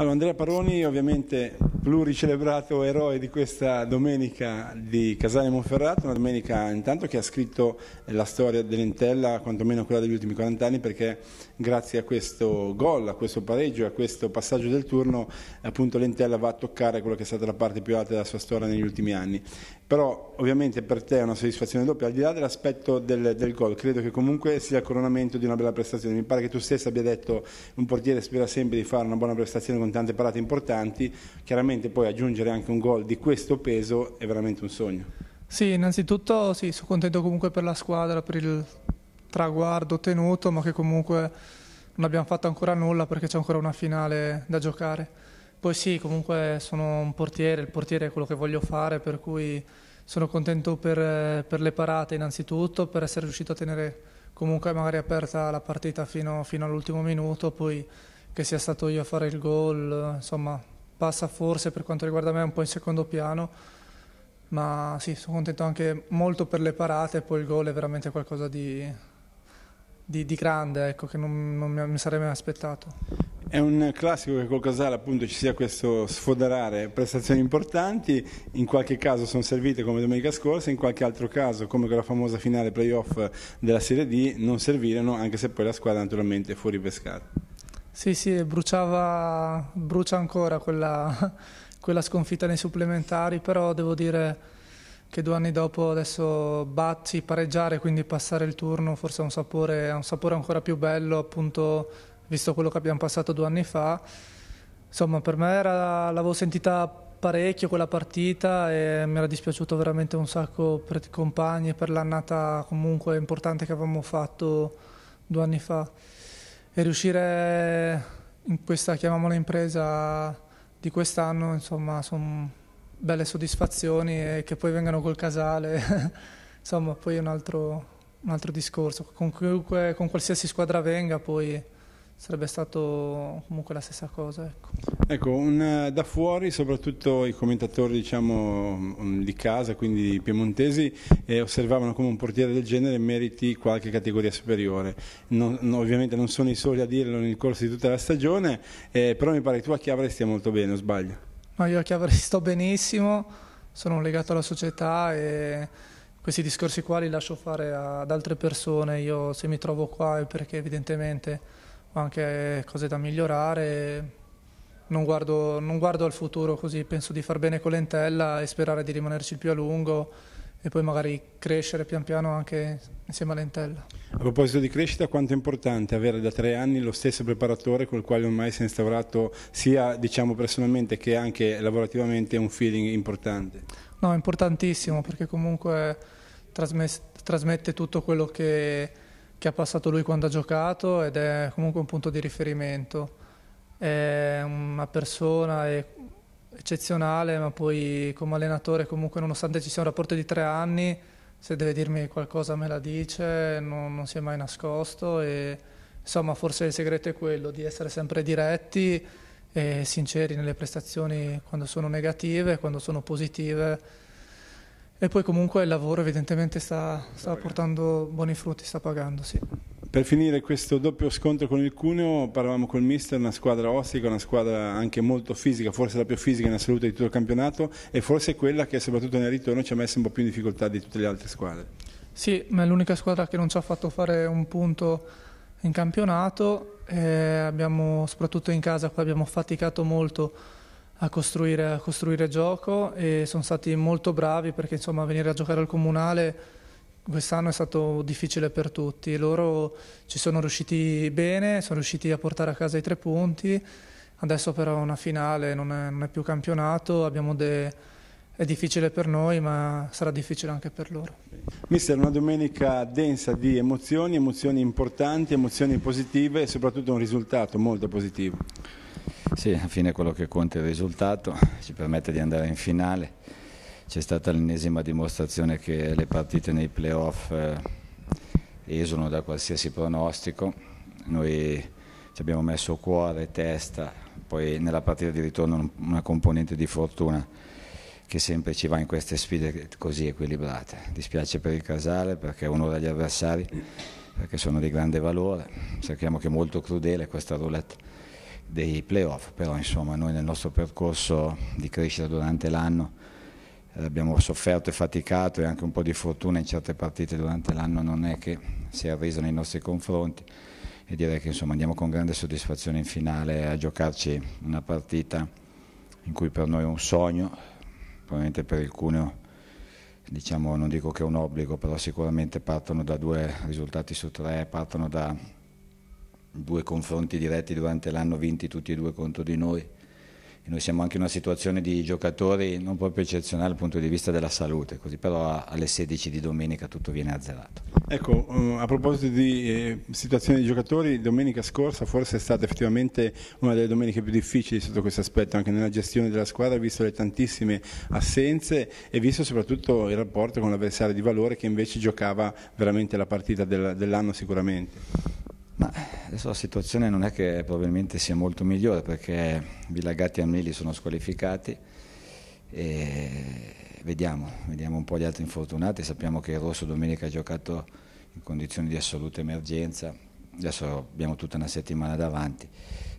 Allora, Andrea Paroni ovviamente pluricelebrato eroe di questa domenica di Casale Monferrato, una domenica intanto che ha scritto la storia dell'Entella, quantomeno quella degli ultimi 40 anni, perché grazie a questo gol, a questo pareggio, a questo passaggio del turno, appunto l'Entella va a toccare quella che è stata la parte più alta della sua storia negli ultimi anni. Però ovviamente per te è una soddisfazione doppia, al di là dell'aspetto del, del gol, credo che comunque sia il coronamento di una bella prestazione. Mi pare che tu stessa abbia detto un portiere spera sempre di fare una buona prestazione con tante parate importanti, chiaramente veramente poi aggiungere anche un gol di questo peso è veramente un sogno. Sì, innanzitutto sì, sono contento comunque per la squadra, per il traguardo ottenuto, ma che comunque non abbiamo fatto ancora nulla perché c'è ancora una finale da giocare. Poi sì, comunque sono un portiere, il portiere è quello che voglio fare, per cui sono contento per, per le parate innanzitutto, per essere riuscito a tenere comunque magari aperta la partita fino, fino all'ultimo minuto, poi che sia stato io a fare il gol, insomma passa forse per quanto riguarda me un po' in secondo piano, ma sì, sono contento anche molto per le parate, poi il gol è veramente qualcosa di, di, di grande, ecco, che non, non mi sarei mai aspettato. È un classico che col Casale appunto ci sia questo sfoderare prestazioni importanti, in qualche caso sono servite come domenica scorsa, in qualche altro caso come quella famosa finale playoff della Serie D non servirono anche se poi la squadra naturalmente è fuori pescata. Sì, sì, bruciava, brucia ancora quella, quella sconfitta nei supplementari, però devo dire che due anni dopo adesso batti, pareggiare, quindi passare il turno forse ha un sapore, ha un sapore ancora più bello, appunto visto quello che abbiamo passato due anni fa. Insomma, per me era, l'avevo sentita parecchio quella partita e mi era dispiaciuto veramente un sacco per i compagni e per l'annata comunque importante che avevamo fatto due anni fa e riuscire in questa, chiamiamola impresa, di quest'anno, insomma, sono belle soddisfazioni e che poi vengano col casale, insomma, poi è un altro, un altro discorso. Con, chiunque, con qualsiasi squadra venga, poi sarebbe stato comunque la stessa cosa. Ecco, ecco un, eh, da fuori, soprattutto i commentatori diciamo, mm, di casa, quindi piemontesi, eh, osservavano come un portiere del genere meriti qualche categoria superiore. Non, no, ovviamente non sono i soli a dirlo nel corso di tutta la stagione, eh, però mi pare che tu a Chiavre stia molto bene, o sbaglio? No, io a Chiavre sto benissimo, sono legato alla società e questi discorsi qua li lascio fare ad altre persone. Io se mi trovo qua è perché evidentemente anche cose da migliorare. Non guardo, non guardo, al futuro così, penso di far bene con l'entella e sperare di rimanerci più a lungo e poi magari crescere pian piano anche insieme all'entella. A proposito di crescita, quanto è importante avere da tre anni lo stesso preparatore col quale ormai si è instaurato sia diciamo, personalmente che anche lavorativamente un feeling importante? No, è importantissimo perché comunque trasmette tutto quello che che ha passato lui quando ha giocato ed è comunque un punto di riferimento. È una persona eccezionale, ma poi come allenatore comunque nonostante ci sia un rapporto di tre anni, se deve dirmi qualcosa me la dice, non, non si è mai nascosto e insomma forse il segreto è quello di essere sempre diretti e sinceri nelle prestazioni quando sono negative, quando sono positive e poi comunque il lavoro evidentemente sta, sta portando buoni frutti, sta pagando, sì. Per finire questo doppio scontro con il Cuneo, parlavamo col mister, una squadra ostica, una squadra anche molto fisica, forse la più fisica in assoluto di tutto il campionato e forse quella che soprattutto nel ritorno ci ha messo un po' più in difficoltà di tutte le altre squadre. Sì, ma è l'unica squadra che non ci ha fatto fare un punto in campionato, abbiamo, soprattutto in casa qua abbiamo faticato molto a costruire, a costruire gioco e sono stati molto bravi perché insomma venire a giocare al comunale quest'anno è stato difficile per tutti. Loro ci sono riusciti bene, sono riusciti a portare a casa i tre punti. Adesso però una finale non è, non è più campionato, de... è difficile per noi ma sarà difficile anche per loro. Mister, una domenica densa di emozioni, emozioni importanti, emozioni positive e soprattutto un risultato molto positivo. Sì, alla fine quello che conta è il risultato, ci permette di andare in finale. C'è stata l'ennesima dimostrazione che le partite nei playoff eh, esulano da qualsiasi pronostico. Noi ci abbiamo messo cuore, testa, poi nella partita di ritorno una componente di fortuna che sempre ci va in queste sfide così equilibrate. Dispiace per il Casale perché è uno degli avversari, perché sono di grande valore, Sappiamo che è molto crudele questa roulette dei playoff, però insomma noi nel nostro percorso di crescita durante l'anno eh, abbiamo sofferto e faticato e anche un po' di fortuna in certe partite durante l'anno non è che si è arreso nei nostri confronti e direi che insomma andiamo con grande soddisfazione in finale a giocarci una partita in cui per noi è un sogno, probabilmente per il Cuneo diciamo non dico che è un obbligo, però sicuramente partono da due risultati su tre, partono da due confronti diretti durante l'anno vinti tutti e due contro di noi. E noi siamo anche in una situazione di giocatori non proprio eccezionale dal punto di vista della salute, così però alle 16 di domenica tutto viene azzerato. Ecco, eh, a proposito di eh, situazione di giocatori, domenica scorsa forse è stata effettivamente una delle domeniche più difficili sotto questo aspetto, anche nella gestione della squadra, visto le tantissime assenze e visto soprattutto il rapporto con l'avversario di valore che invece giocava veramente la partita dell'anno sicuramente. Adesso la situazione non è che probabilmente sia molto migliore perché Villagatti e Amnili sono squalificati e vediamo, vediamo un po' gli altri infortunati, sappiamo che il Rosso domenica ha giocato in condizioni di assoluta emergenza, adesso abbiamo tutta una settimana davanti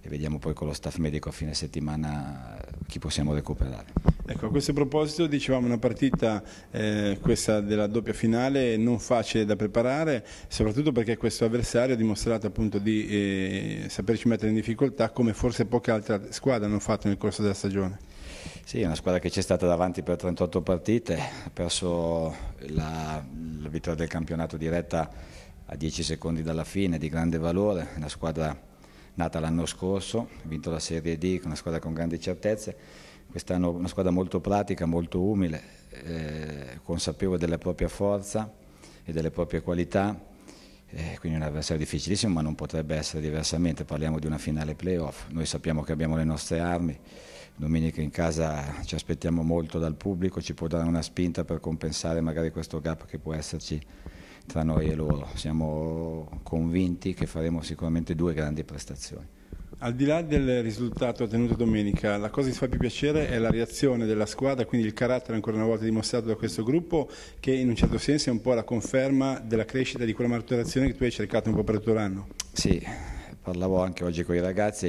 e vediamo poi con lo staff medico a fine settimana eh, chi possiamo recuperare. Ecco, a questo proposito dicevamo una partita, eh, questa della doppia finale, non facile da preparare, soprattutto perché questo avversario ha dimostrato appunto di eh, saperci mettere in difficoltà come forse poche altre squadre hanno fatto nel corso della stagione. Sì, è una squadra che c'è stata davanti per 38 partite, ha perso la, la vittoria del campionato diretta a 10 secondi dalla fine, di grande valore, una squadra nata l'anno scorso, ha vinto la Serie D, una squadra con grandi certezze, quest'anno una squadra molto pratica, molto umile, eh, consapevole della propria forza e delle proprie qualità, eh, quindi un avversario difficilissimo ma non potrebbe essere diversamente, parliamo di una finale playoff, noi sappiamo che abbiamo le nostre armi, domenica in casa ci aspettiamo molto dal pubblico, ci può dare una spinta per compensare magari questo gap che può esserci tra noi e loro. Siamo convinti che faremo sicuramente due grandi prestazioni. Al di là del risultato ottenuto domenica, la cosa che ci fa più piacere è la reazione della squadra, quindi il carattere ancora una volta dimostrato da questo gruppo, che in un certo senso è un po' la conferma della crescita di quella maturazione che tu hai cercato un po' per tutto l'anno. Sì, parlavo anche oggi con i ragazzi,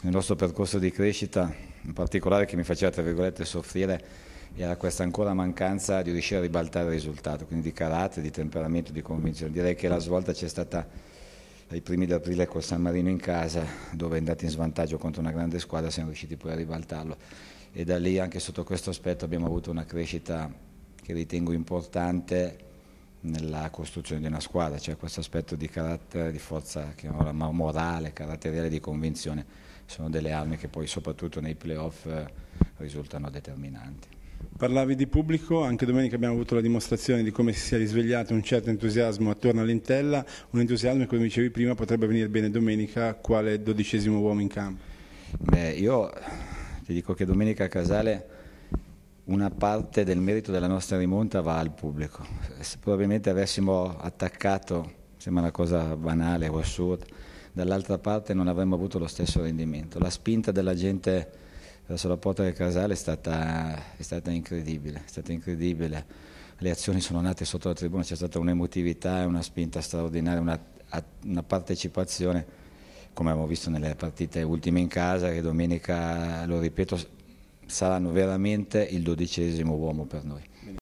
nel nostro percorso di crescita, in particolare che mi faceva tra virgolette soffrire e a questa ancora mancanza di riuscire a ribaltare il risultato, quindi di carattere, di temperamento, di convinzione. Direi che la svolta c'è stata ai primi di aprile col San Marino in casa, dove è andati in svantaggio contro una grande squadra, siamo riusciti poi a ribaltarlo e da lì anche sotto questo aspetto abbiamo avuto una crescita che ritengo importante nella costruzione di una squadra, cioè questo aspetto di carattere, di forza morale, caratteriale, di convinzione, sono delle armi che poi soprattutto nei playoff risultano determinanti. Parlavi di pubblico, anche domenica abbiamo avuto la dimostrazione di come si sia risvegliato un certo entusiasmo attorno all'Intella, un entusiasmo che come dicevi prima potrebbe venire bene domenica quale dodicesimo uomo in campo. Beh, io ti dico che domenica a Casale una parte del merito della nostra rimonta va al pubblico. Se probabilmente avessimo attaccato, sembra una cosa banale o assurda, dall'altra parte non avremmo avuto lo stesso rendimento. La spinta della gente eh, la sola porta del Casale è stata, è stata incredibile, è stata incredibile. Le azioni sono nate sotto la tribuna, c'è stata un'emotività, e una spinta straordinaria, una, una partecipazione come abbiamo visto nelle partite ultime in casa, che domenica, lo ripeto, saranno veramente il dodicesimo uomo per noi.